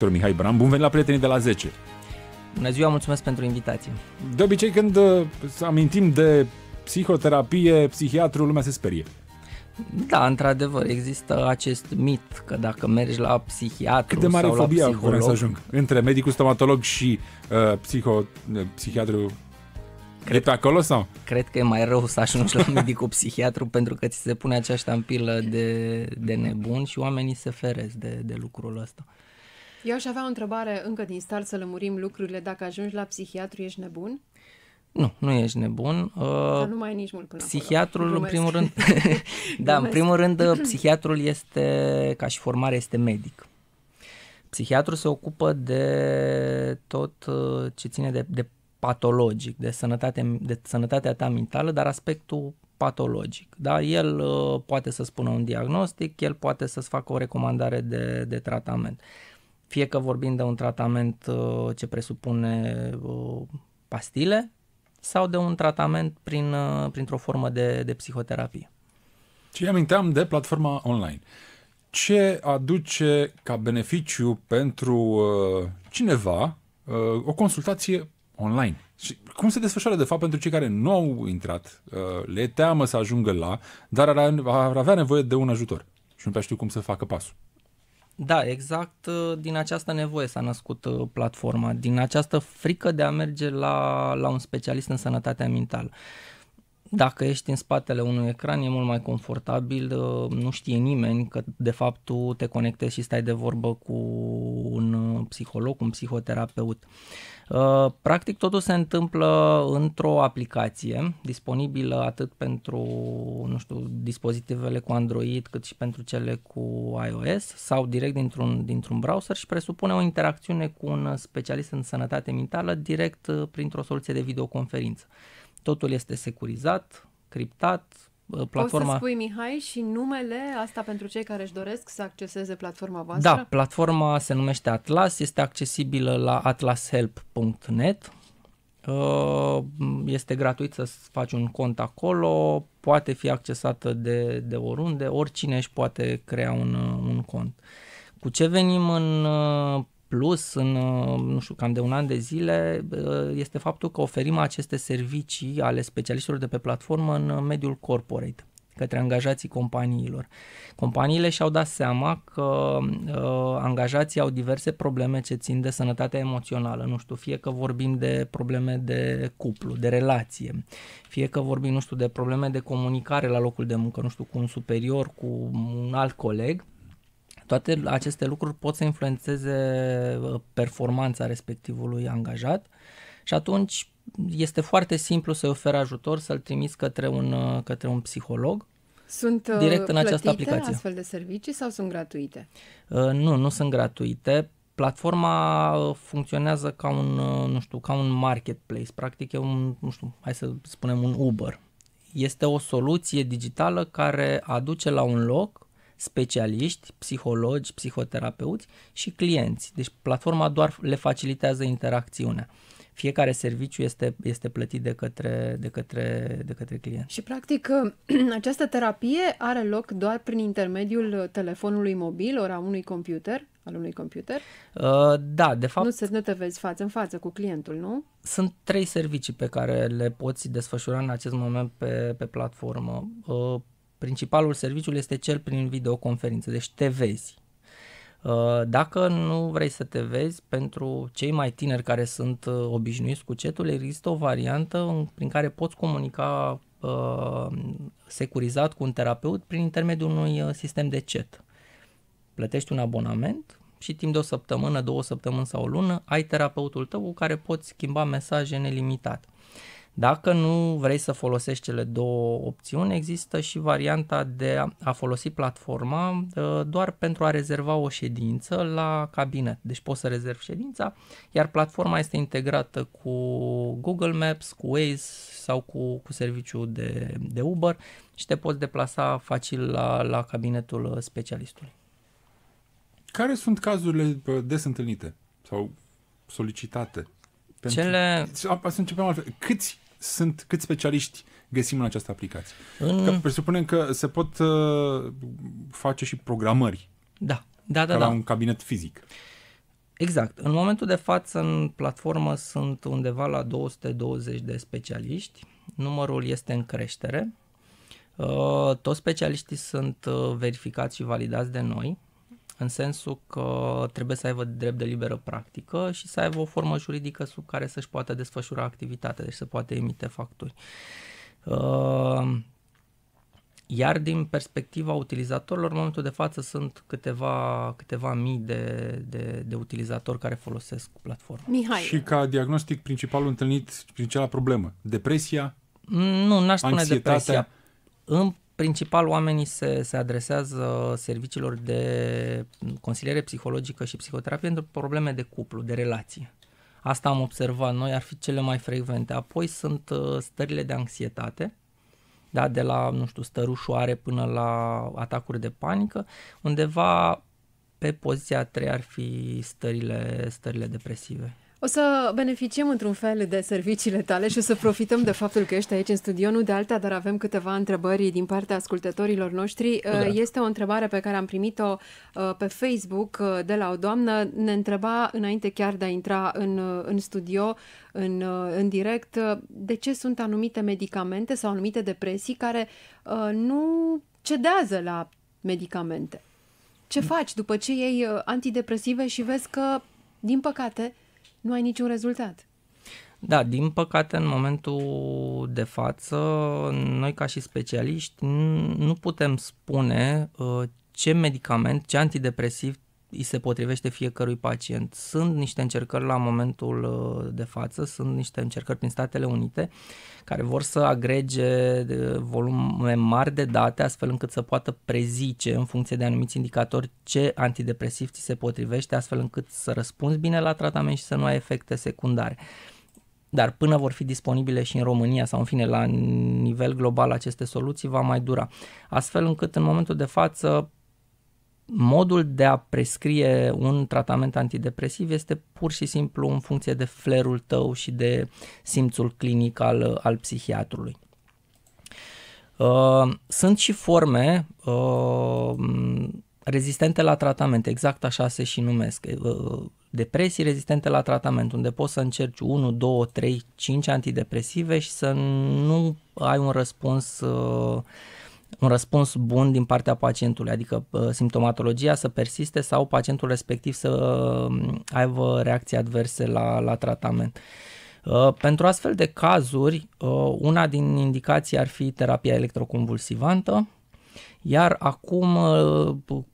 Dr. Mihai Bram, Bun venit la Prietenii de la 10! Bună ziua, mulțumesc pentru invitație! De obicei, când uh, amintim de psihoterapie, psihiatru, lumea se sperie. Da, într-adevăr, există acest mit că dacă mergi la psihiatru Cât de mare sau fobia la psiholog... să ajung între medicul stomatolog și uh, psiho, uh, psihiatru Cred, e pe acolo sau? Cred că e mai rău să ajungi la medicul psihiatru pentru că ți se pune această ampilă de, de nebun și oamenii se feresc de, de lucrul ăsta. Eu aș avea o întrebare încă din start să lămurim lucrurile. Dacă ajungi la psihiatru, ești nebun? Nu, nu ești nebun. Uh, dar nu mai e nici mult până Psihiatrul, acolo. în primul rând, da, în primul rând, psihiatrul este, ca și formare, este medic. Psihiatrul se ocupă de tot uh, ce ține de, de patologic, de, sănătate, de sănătatea ta mentală, dar aspectul patologic. Da? El uh, poate să spună un diagnostic, el poate să-ți facă o recomandare de, de tratament. Uh, fie că vorbim de un tratament uh, ce presupune uh, pastile sau de un tratament prin, uh, printr-o formă de, de psihoterapie. Și aminteam de platforma online. Ce aduce ca beneficiu pentru cineva o consultație online? Și cum se desfășoară, de fapt, pentru cei care nu au intrat, le teamă să ajungă la, dar ar avea nevoie de un ajutor și nu prea știu cum să facă pasul? Da, exact uh, din această nevoie s-a născut uh, platforma, din această frică de a merge la, la un specialist în sănătatea mentală dacă ești în spatele unui ecran e mult mai confortabil, uh, nu știe nimeni că de fapt tu te conectezi și stai de vorbă cu un uh, psiholog, un psihoterapeut. Uh, practic totul se întâmplă într-o aplicație disponibilă atât pentru, nu știu, dispozitivele cu Android cât și pentru cele cu iOS sau direct dintr-un, dintr-un browser și presupune o interacțiune cu un specialist în sănătate mentală direct printr-o soluție de videoconferință. Totul este securizat, criptat, platforma... Poți să spui, Mihai, și numele asta pentru cei care își doresc să acceseze platforma voastră? Da, platforma se numește Atlas, este accesibilă la atlashelp.net. Ă, este gratuit să faci un cont acolo, poate fi accesată de, de oriunde, oricine își poate crea un, un cont. Cu ce venim în ă, plus în, uh, nu știu, cam de un an de zile uh, este faptul că oferim aceste servicii ale specialiștilor de pe platformă în uh, mediul corporate către angajații companiilor. Companiile și-au dat seama că uh, angajații au diverse probleme ce țin de sănătatea emoțională, nu știu, fie că vorbim de probleme de cuplu, de relație, fie că vorbim, nu știu, de probleme de comunicare la locul de muncă, nu știu, cu un superior, cu un alt coleg, toate aceste lucruri pot să influențeze uh, performanța respectivului angajat și atunci este foarte simplu să-i oferi ajutor, să-l trimiți către un, uh, către un psiholog. Sunt uh, direct în această aplicație. astfel de servicii sau sunt gratuite? Nu, nu sunt gratuite. Platforma funcționează ca un, nu știu, ca un marketplace, practic e un, nu știu, hai să spunem un Uber. Este o soluție digitală care aduce la un loc specialiști, psihologi, psihoterapeuți și clienți. Deci platforma doar le facilitează interacțiunea. Fiecare serviciu este, este plătit de către, de, către, de către client. Și practic această terapie are loc doar prin intermediul telefonului mobil, a unui computer? al unui computer? Uh, da, de fapt... Nu, se, nu te vezi față în față cu clientul, nu? Sunt trei servicii pe care le poți desfășura în acest moment pe, pe platformă. Uh, Principalul serviciu este cel prin videoconferință, deci te vezi. Uh, dacă nu vrei să te vezi, pentru cei mai tineri care sunt uh, obișnuiți cu cetul, există o variantă prin care poți comunica uh, securizat cu un terapeut prin intermediul unui sistem de chat. Plătești un abonament și timp de o săptămână, două săptămâni sau o lună ai terapeutul tău cu care poți schimba mesaje nelimitat. Dacă nu vrei să folosești cele două opțiuni, există și varianta de a folosi platforma ă, doar pentru a rezerva o ședință la cabinet. Deci poți să rezervi ședința, iar platforma este integrată cu Google Maps, cu Waze sau cu, cu serviciul de, de Uber și te poți deplasa facil la, la cabinetul specialistului. Care sunt cazurile des întâlnite sau solicitate? Pentru... Cele... Să începem altfel. Câți sunt, câți specialiști găsim în această aplicație? În... Că presupunem că se pot uh, face și programări. Da, da, da. Ca da. la un cabinet fizic. Exact. În momentul de față, în platformă sunt undeva la 220 de specialiști. Numărul este în creștere. Uh, toți specialiștii sunt uh, verificați și validați de noi, în sensul că trebuie să aibă drept de liberă practică și să aibă o formă juridică sub care să-și poată desfășura activitatea, deci să poate emite facturi. Uh, iar din perspectiva utilizatorilor, în momentul de față sunt câteva, câteva mii de, de, de utilizatori care folosesc platforma. Mihai. Și ca diagnostic principal întâlnit, principala problemă, depresia? Nu, n-aș spune depresia. În Principal, oamenii se, se adresează serviciilor de consiliere psihologică și psihoterapie pentru probleme de cuplu, de relație. Asta am observat noi, ar fi cele mai frecvente. Apoi sunt uh, stările de anxietate, da, de la, nu știu, stărușoare până la atacuri de panică. Undeva pe poziția 3 ar fi stările, stările depresive. O să beneficiem într-un fel de serviciile tale și o să profităm de faptul că ești aici în studio, nu de alta, dar avem câteva întrebări din partea ascultătorilor noștri. Da. Este o întrebare pe care am primit-o eh, pe Facebook eh, de la o doamnă. Ne întreba înainte chiar de a intra în, în studio, în, în direct, de ce sunt anumite medicamente sau anumite depresii care nu cedează la medicamente. Ce mm. faci după ce iei antidepresive și vezi că, din păcate, nu ai niciun rezultat. Da, din păcate în momentul de față, noi ca și specialiști nu putem spune uh, ce medicament, ce antidepresiv îi se potrivește fiecărui pacient. Sunt niște încercări la momentul uh, de față, sunt niște încercări prin Statele Unite care vor să agrege volume mari de date astfel încât să poată prezice în funcție de anumiți indicatori ce antidepresiv ți se potrivește astfel încât să răspunzi bine la tratament și să nu ai efecte secundare dar până vor fi disponibile și în România sau în fine la nivel global aceste soluții va mai dura. Astfel încât în momentul de față modul de a prescrie un tratament antidepresiv este pur și simplu în funcție de flerul tău și de simțul clinic al, al psihiatrului. Uh, sunt și forme uh, rezistente la tratament, exact așa se și numesc. Uh, depresii rezistente la tratament, unde poți să încerci 1, 2, 3, 5 antidepresive și să nu ai un răspuns uh, un răspuns bun din partea pacientului, adică uh, simptomatologia să persiste sau pacientul respectiv să um, aibă reacții adverse la, la tratament. Uh, pentru astfel de cazuri, uh, una din indicații ar fi terapia electroconvulsivantă, iar acum,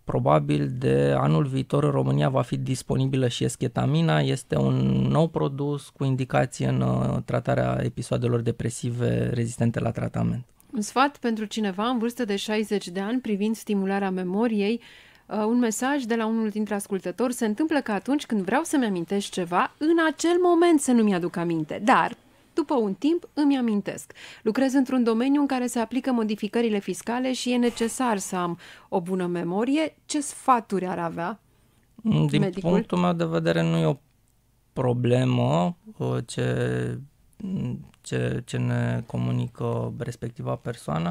probabil de anul viitor în România va fi disponibilă și esketamina, este un nou produs cu indicație în tratarea episoadelor depresive rezistente la tratament. Un sfat pentru cineva în vârstă de 60 de ani privind stimularea memoriei, uh, un mesaj de la unul dintre ascultători, se întâmplă că atunci când vreau să-mi amintesc ceva, în acel moment să nu-mi aduc aminte, dar după un timp îmi amintesc. Lucrez într-un domeniu în care se aplică modificările fiscale și e necesar să am o bună memorie. Ce sfaturi ar avea mm, Din medicul? punctul meu de vedere nu e o problemă uh, ce ce, ce ne comunică respectiva persoană.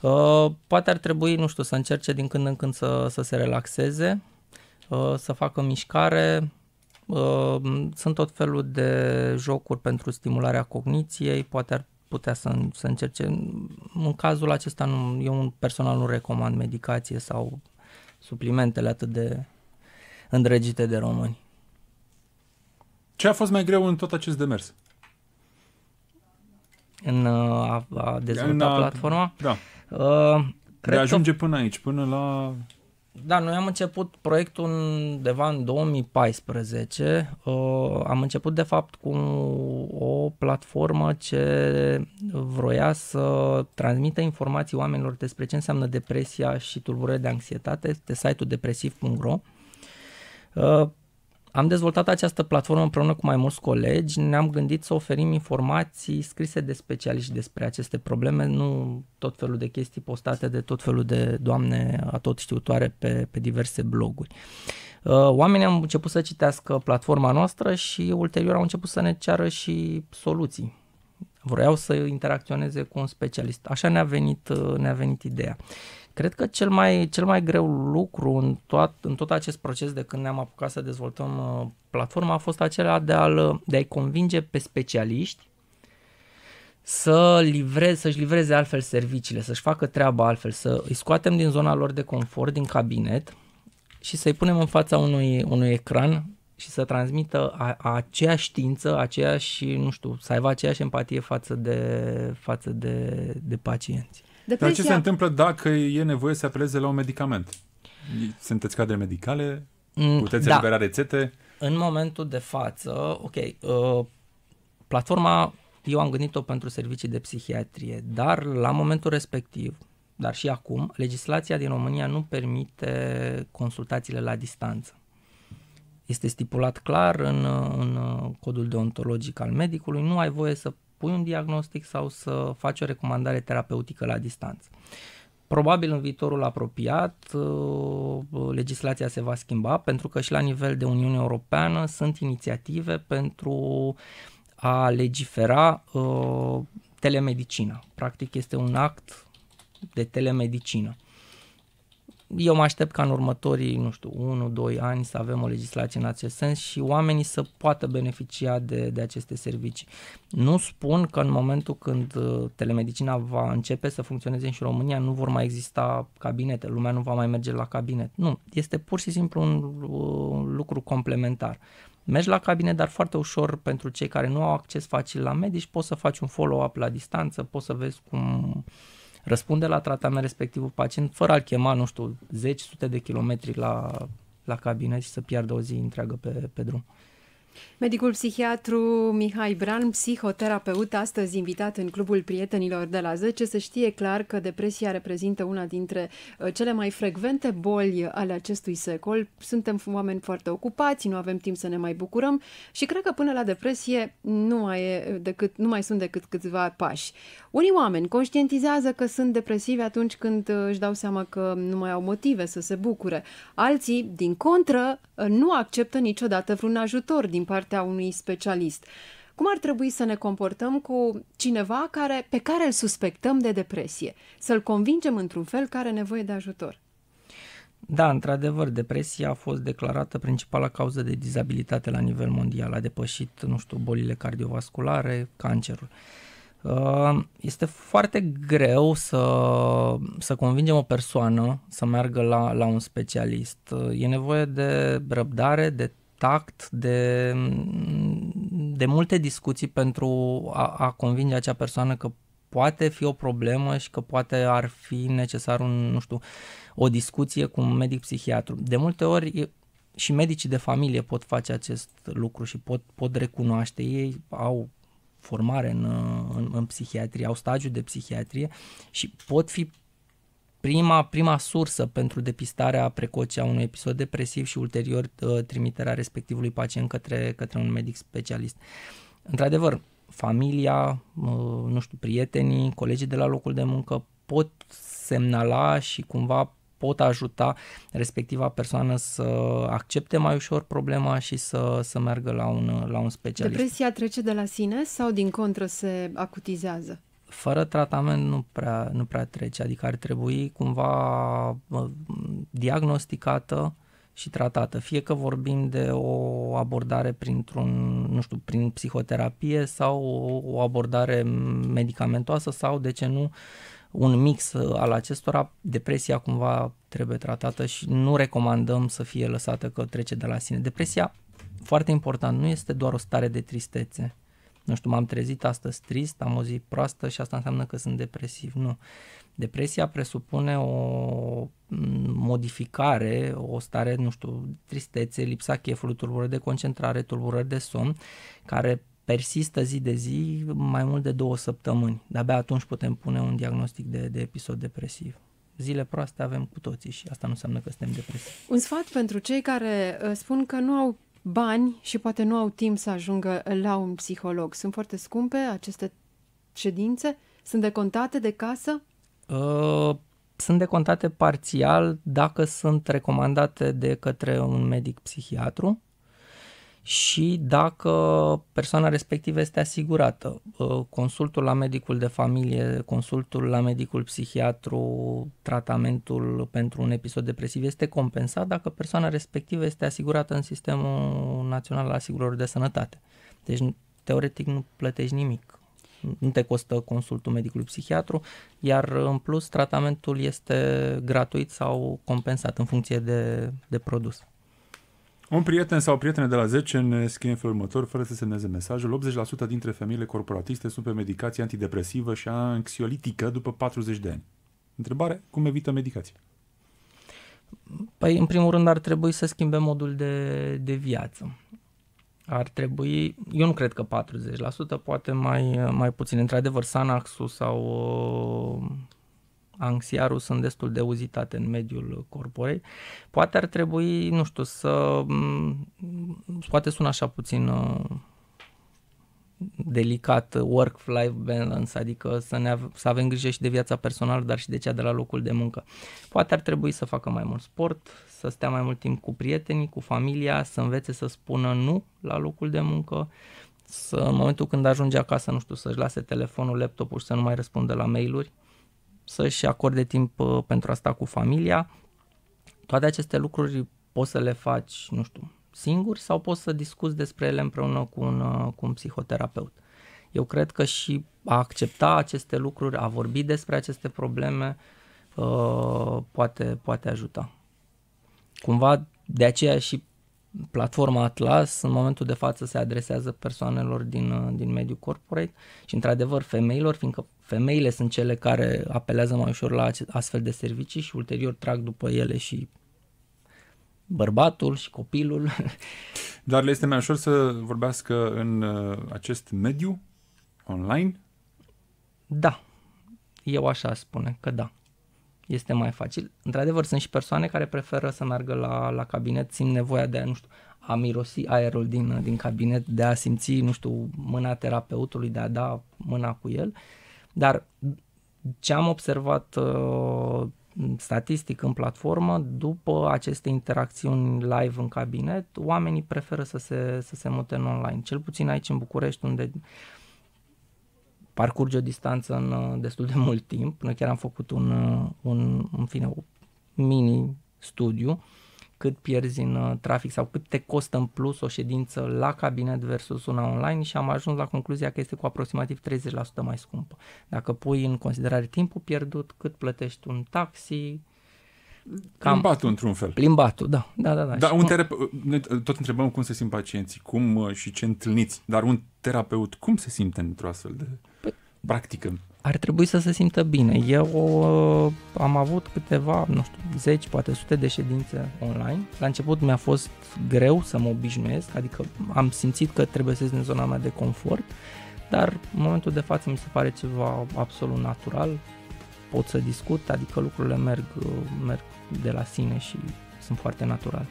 Uh, poate ar trebui, nu știu, să încerce din când în când să, să se relaxeze, uh, să facă mișcare. Uh, sunt tot felul de jocuri pentru stimularea cogniției, poate ar putea să, să încerce. În cazul acesta, nu, eu personal nu recomand medicație sau suplimentele atât de îndrăgite de români. Ce a fost mai greu în tot acest demers? în uh, a, a dezvolta a, uh, platforma. Da. Uh, cred de ajunge că... până aici, până la... Da, noi am început proiectul undeva în 2014. Uh, am început, de fapt, cu o platformă ce vroia să transmită informații oamenilor despre ce înseamnă depresia și tulburări de anxietate, pe site-ul depresiv.ro. Uh, am dezvoltat această platformă împreună cu mai mulți colegi, ne-am gândit să oferim informații scrise de specialiști despre aceste probleme, nu tot felul de chestii postate de tot felul de doamne atot știutoare pe, pe diverse bloguri. Uh, oamenii au început să citească platforma noastră și ulterior au început să ne ceară și soluții. Vreau să interacționeze cu un specialist. Așa ne-a venit, uh, ne-a venit ideea. Uh, Cred că cel mai, cel mai greu lucru în tot, în tot acest proces de când ne-am apucat să dezvoltăm uh, platforma a fost acela de, a de a-i convinge pe specialiști să livreze, să-și livreze altfel serviciile, să-și facă treaba altfel, să îi scoatem din zona lor de confort, din cabinet și să-i punem în fața unui, unui ecran și să transmită a, aceeași știință, aceeași, nu știu, să aibă aceeași empatie față de, față de, de pacienți. Depresia... Dar ce se întâmplă dacă e nevoie să apeleze la un medicament? Sunteți cadre medicale? Mm, Puteți da. elibera rețete? În momentul de față, ok, uh, platforma eu am gândit-o pentru servicii de psihiatrie, dar la momentul respectiv, dar și acum, legislația din România nu permite consultațiile la distanță. Este stipulat clar în, în codul deontologic al medicului, nu ai voie să pui un diagnostic sau să faci o recomandare terapeutică la distanță. Probabil în viitorul apropiat uh, legislația se va schimba pentru că și la nivel de Uniune Europeană sunt inițiative pentru a legifera uh, telemedicina. Practic este un act de telemedicină eu mă aștept ca în următorii, nu știu, 1-2 ani să avem o legislație în acest sens și oamenii să poată beneficia de, de aceste servicii. Nu spun că în momentul când uh, telemedicina va începe să funcționeze și în România nu vor mai exista cabinete, lumea nu va mai merge la cabinet. Nu, este pur și simplu un, un uh, lucru complementar. Mergi la cabinet, dar foarte ușor pentru cei care nu au acces facil la medici, poți să faci un follow-up la distanță, poți să vezi cum răspunde la tratament respectivul pacient fără a-l chema, nu știu, zeci, sute de kilometri la, la cabinet și să piardă o zi întreagă pe, pe drum. Medicul psihiatru Mihai Bran, psihoterapeut, astăzi invitat în Clubul Prietenilor de la 10, se știe clar că depresia reprezintă una dintre uh, cele mai frecvente boli ale acestui secol. Suntem oameni foarte ocupați, nu avem timp să ne mai bucurăm și cred că până la depresie nu mai, e uh, decât, nu mai sunt decât câțiva pași. Unii oameni conștientizează că sunt depresivi atunci când uh, își dau seama că nu mai au motive să se bucure. Alții, din contră, nu acceptă niciodată vreun ajutor din din partea unui specialist. Cum ar trebui să ne comportăm cu cineva care, pe care îl suspectăm de depresie? Să-l convingem într-un fel care are nevoie de ajutor. Da, într-adevăr, depresia a fost declarată principala cauză de dizabilitate la nivel mondial. A depășit, nu știu, bolile cardiovasculare, cancerul. Uh, este foarte greu să, să convingem o persoană să meargă la, la un specialist. Uh, e nevoie de răbdare, de tact, de, de multe discuții pentru a, a convinge acea persoană că poate fi o problemă și că poate ar fi necesar un, nu știu, o discuție cu un medic psihiatru. De multe ori și medicii de familie pot face acest lucru și pot, pot recunoaște. Ei au formare în, în, în psihiatrie, au stagiu de psihiatrie și pot fi prima, prima sursă pentru depistarea precoce a unui episod depresiv și ulterior ă, trimiterea respectivului pacient către, către un medic specialist. Într-adevăr, familia, ă, nu știu, prietenii, colegii de la locul de muncă pot semnala și cumva pot ajuta respectiva persoană să accepte mai ușor problema și să, să meargă la un, la un specialist. Depresia trece de la sine sau din contră se acutizează? fără tratament nu prea, nu prea trece, adică ar trebui cumva diagnosticată și tratată. Fie că vorbim de o abordare printr-un, nu știu, prin psihoterapie sau o abordare medicamentoasă sau, de ce nu, un mix uh, al acestora, depresia cumva trebuie tratată și nu recomandăm să fie lăsată că trece de la sine. Depresia, foarte important, nu este doar o stare de tristețe nu știu, m-am trezit astăzi trist, am o zi proastă și asta înseamnă că sunt depresiv. Nu. Depresia presupune o mm, modificare, o stare, nu știu, tristețe, lipsa chefului, tulburări de concentrare, tulburări de somn, care persistă zi de zi mai mult de două săptămâni. De-abia atunci putem pune un diagnostic de, de episod depresiv zile proaste avem cu toții și asta nu înseamnă că suntem depresivi. Un sfat pentru cei care uh, spun că nu au bani și poate nu au timp să ajungă la un psiholog. Sunt foarte scumpe aceste ședințe? Sunt decontate de casă? Uh, sunt decontate parțial dacă sunt recomandate de către un medic psihiatru și dacă persoana respectivă este asigurată. Uh, consultul la medicul de familie, consultul la medicul psihiatru, tratamentul pentru un episod depresiv este compensat dacă persoana respectivă este asigurată în Sistemul Național al Asigurărilor de Sănătate. Deci, teoretic, nu plătești nimic. Nu te costă consultul medicului psihiatru, iar în plus tratamentul este gratuit sau compensat în funcție de, de produs. Un prieten sau o de la 10 ne scrie în felul următor, fără să semneze mesajul, 80% dintre femeile corporatiste sunt pe medicație antidepresivă și anxiolitică după 40 de ani. Întrebare, cum evită medicația? Păi, în primul rând, ar trebui să schimbe modul de, de viață. Ar trebui, eu nu cred că 40%, poate mai, mai puțin. Într-adevăr, Sanaxul sau uh, anxiarul sunt destul de uzitate în mediul corporei. Poate ar trebui, nu știu, să... Mm, poate sună așa puțin uh, delicat work-life balance, adică să, ne, av- să avem grijă și de viața personală, dar și de cea de la locul de muncă. Poate ar trebui să facă mai mult sport, să stea mai mult timp cu prietenii, cu familia, să învețe să spună nu la locul de muncă, să în momentul când ajunge acasă, nu știu, să-și lase telefonul, laptopul și să nu mai răspundă la mail-uri, să-și acorde timp uh, pentru asta cu familia. Toate aceste lucruri poți să le faci, nu știu, singur sau poți să discuți despre ele împreună cu un, uh, cu un psihoterapeut. Eu cred că și a accepta aceste lucruri, a vorbi despre aceste probleme, uh, poate, poate ajuta. Cumva de aceea și platforma Atlas în momentul de față se adresează persoanelor din, uh, din mediul corporate și într-adevăr femeilor, fiindcă femeile sunt cele care apelează mai ușor la astfel de servicii și ulterior trag după ele și bărbatul și copilul. Dar le este mai ușor să vorbească în uh, acest mediu online? Da, eu așa spune că da este mai facil. Într-adevăr, sunt și persoane care preferă să meargă la, la cabinet, simt nevoia de a, nu știu, a mirosi aerul din, din cabinet, de a simți, nu știu, mâna terapeutului, de a da mâna cu el. Dar ce am observat uh, statistic în platformă, după aceste interacțiuni live în cabinet, oamenii preferă să se, să se mute în online. Cel puțin aici în București, unde uh, parcurge o distanță în uh, destul de mult timp. Noi chiar am făcut un, uh, un în fine, un mini studiu cât pierzi în uh, trafic sau cât te costă în plus o ședință la cabinet versus una online și am ajuns la concluzia că este cu aproximativ 30% mai scumpă. Dacă pui în considerare timpul pierdut, cât plătești un taxi, Cam plimbatul, într-un fel. Plimbatul, da. da, da, da. Dar un terap- Noi tot întrebăm cum se simt pacienții, cum și ce întâlniți, dar un terapeut cum se simte într-o astfel de practică? Ar trebui să se simtă bine. Eu uh, am avut câteva, nu știu, zeci, poate sute de ședințe online. La început mi-a fost greu să mă obișnuiesc, adică am simțit că trebuie să ies din zona mea de confort, dar în momentul de față mi se pare ceva absolut natural. Pot să discut, adică lucrurile merg, uh, merg de la sine și sunt foarte natural.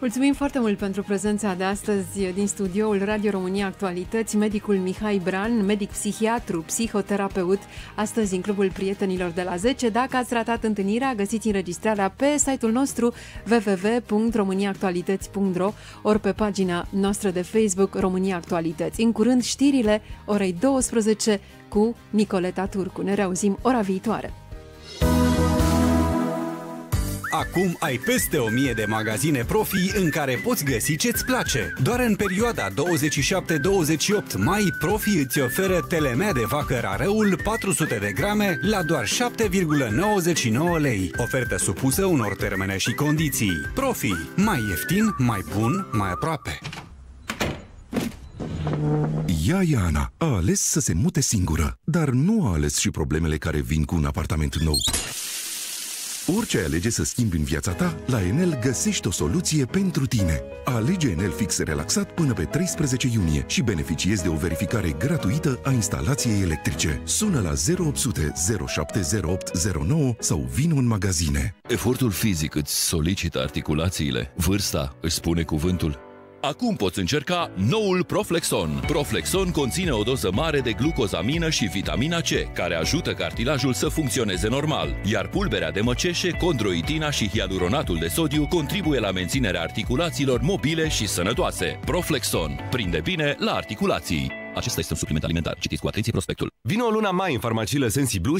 Mulțumim foarte mult pentru prezența de astăzi din studioul Radio România Actualități, medicul Mihai Bran, medic psihiatru, psihoterapeut, astăzi în Clubul Prietenilor de la 10. Dacă ați ratat întâlnirea, găsiți înregistrarea pe site-ul nostru www.romaniaactualități.ro ori pe pagina noastră de Facebook România Actualități. În curând știrile orei 12 cu Nicoleta Turcu. Ne reauzim ora viitoare! Acum ai peste 1000 de magazine Profi în care poți găsi ce-ți place. Doar în perioada 27-28 mai, Profi îți oferă telemea de vacă rareul 400 de grame la doar 7,99 lei. Ofertă supusă unor termene și condiții. Profi. Mai ieftin, mai bun, mai aproape. Ea, Iana, a ales să se mute singură, dar nu a ales și problemele care vin cu un apartament nou. Orice alege să schimbi în viața ta, la Enel găsești o soluție pentru tine. Alege Enel Fix relaxat până pe 13 iunie și beneficiezi de o verificare gratuită a instalației electrice. Sună la 0800 070809 sau vin în magazine. Efortul fizic îți solicită articulațiile. Vârsta își spune cuvântul. Acum poți încerca noul Proflexon. Proflexon conține o doză mare de glucozamină și vitamina C, care ajută cartilajul să funcționeze normal, iar pulberea de măceșe, condroitina și hialuronatul de sodiu contribuie la menținerea articulațiilor mobile și sănătoase. Proflexon. Prinde bine la articulații. Acesta este un supliment alimentar. Citiți cu atenție prospectul. Vino luna mai în farmaciile Sensiblu